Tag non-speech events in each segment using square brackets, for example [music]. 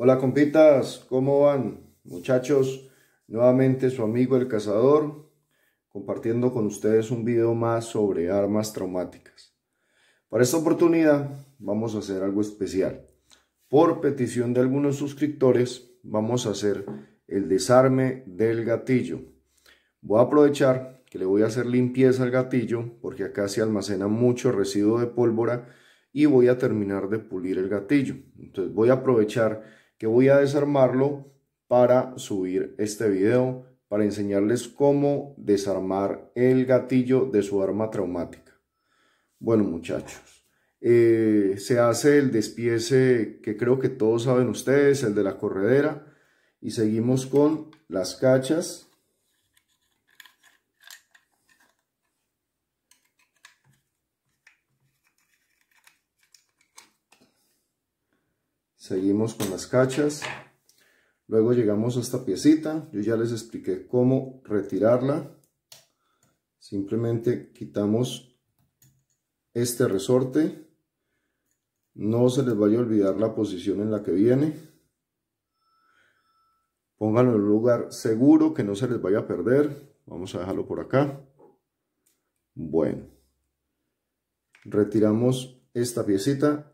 Hola compitas, ¿cómo van? Muchachos, nuevamente su amigo el cazador, compartiendo con ustedes un video más sobre armas traumáticas. Para esta oportunidad vamos a hacer algo especial. Por petición de algunos suscriptores vamos a hacer el desarme del gatillo. Voy a aprovechar que le voy a hacer limpieza al gatillo porque acá se almacena mucho residuo de pólvora y voy a terminar de pulir el gatillo. Entonces voy a aprovechar que voy a desarmarlo para subir este video para enseñarles cómo desarmar el gatillo de su arma traumática. Bueno muchachos, eh, se hace el despiece que creo que todos saben ustedes, el de la corredera, y seguimos con las cachas seguimos con las cachas luego llegamos a esta piecita yo ya les expliqué cómo retirarla simplemente quitamos este resorte no se les vaya a olvidar la posición en la que viene pónganlo en un lugar seguro que no se les vaya a perder vamos a dejarlo por acá bueno retiramos esta piecita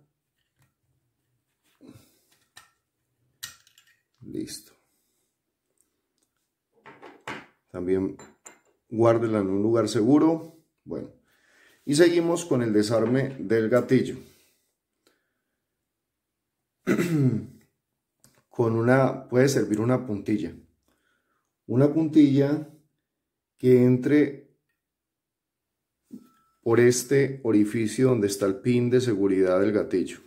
Listo. También guárdela en un lugar seguro. Bueno, y seguimos con el desarme del gatillo. [clears throat] con una, puede servir una puntilla. Una puntilla que entre por este orificio donde está el pin de seguridad del gatillo.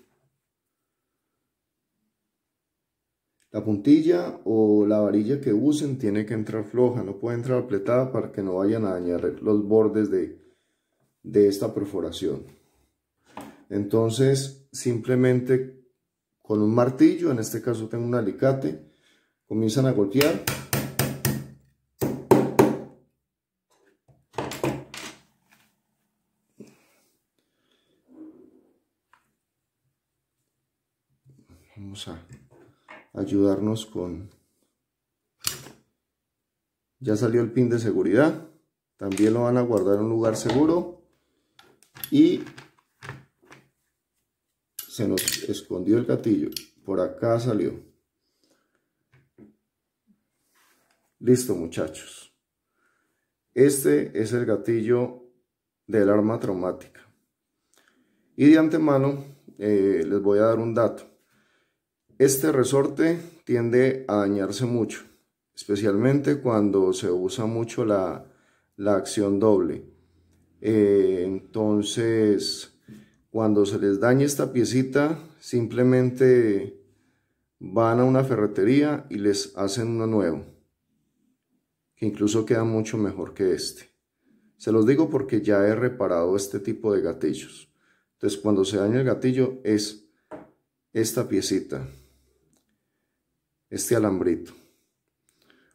La puntilla o la varilla que usen tiene que entrar floja, no puede entrar apretada para que no vayan a dañar los bordes de, esta perforación. Entonces, simplemente con un martillo, en este caso tengo un alicate, comienzan a golpear. Vamos a ayudarnos con... Ya salió el pin de seguridad. También lo van a guardar en un lugar seguro. Y se nos escondió el gatillo. Por acá salió. Listo muchachos. Este es el gatillo del arma traumática. Y de antemano eh, les voy a dar un dato. Este resorte tiende a dañarse mucho, especialmente cuando se usa mucho la, acción doble. Eh, entonces, cuando se les daña esta piecita, simplemente van a una ferretería y les hacen uno nuevo, que incluso queda mucho mejor que este. Se los digo porque ya he reparado este tipo de gatillos. Entonces, cuando se daña el gatillo es esta piecita este alambrito.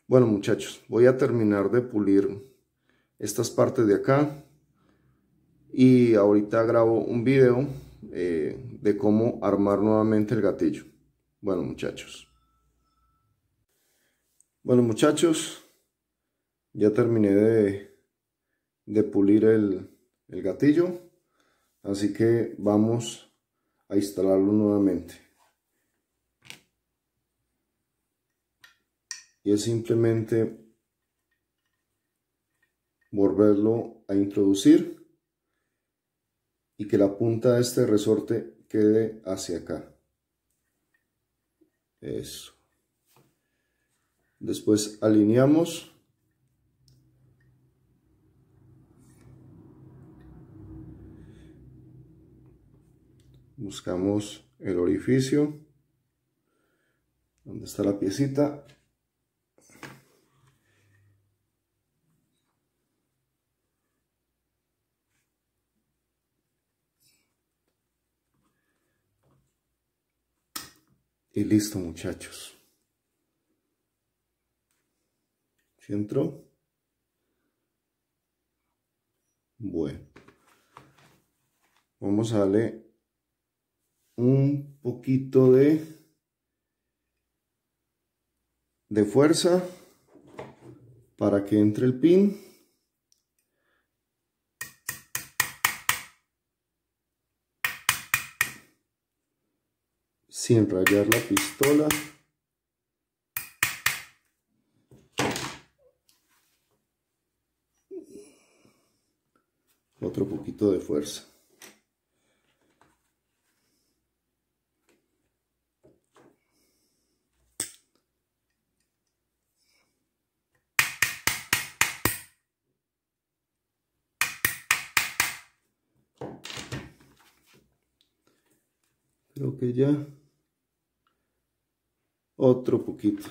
Bueno muchachos, voy a terminar de pulir estas partes de acá y ahorita grabo un video eh, de cómo armar nuevamente el gatillo. Bueno muchachos. Bueno muchachos, ya terminé de, de pulir el gatillo, así que vamos a instalarlo nuevamente. y es simplemente volverlo a introducir y que la punta de este resorte quede hacia acá eso después alineamos buscamos el orificio donde está la piecita Y listo muchachos. Centro. entró? Bueno. Vamos a darle un poquito de, de fuerza para que entre el pin. sin rayar la pistola. Otro poquito de fuerza. creo que ya otro poquito.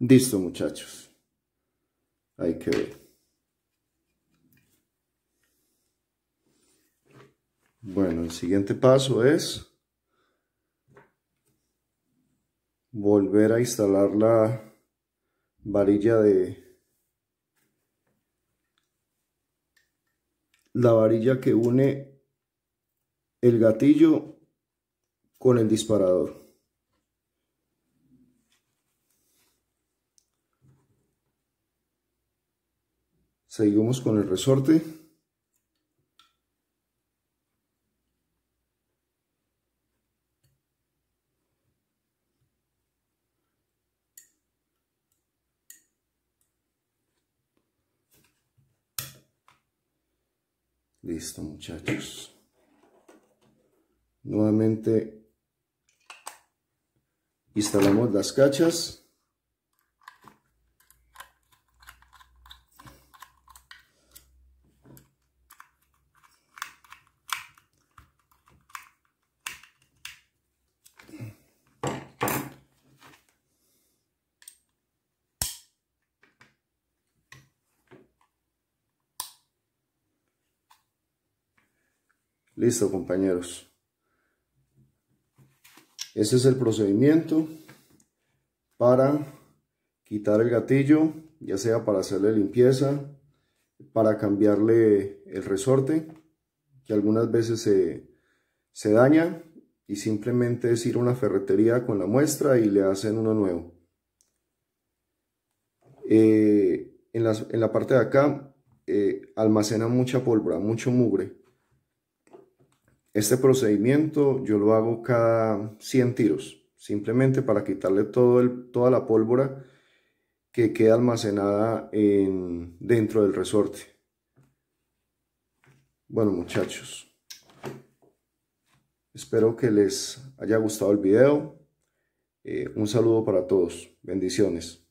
Listo, muchachos. Hay que Bueno, el siguiente paso es volver a instalar la varilla de la varilla que une el gatillo con el disparador. Seguimos con el resorte. Listo, muchachos. Nuevamente instalamos las cachas. Listo, compañeros. Ese es el procedimiento para quitar el gatillo, ya sea para hacerle limpieza, para cambiarle el resorte, que algunas veces se, daña y simplemente es ir a una ferretería con la muestra y le hacen uno nuevo. Eh, en, la, parte de acá eh, almacena mucha pólvora, mucho mugre. Este procedimiento yo lo hago cada 100 tiros, simplemente para quitarle toda la pólvora que queda almacenada dentro del resorte. Bueno muchachos, espero que les haya gustado el video. Eh, un saludo para todos. Bendiciones.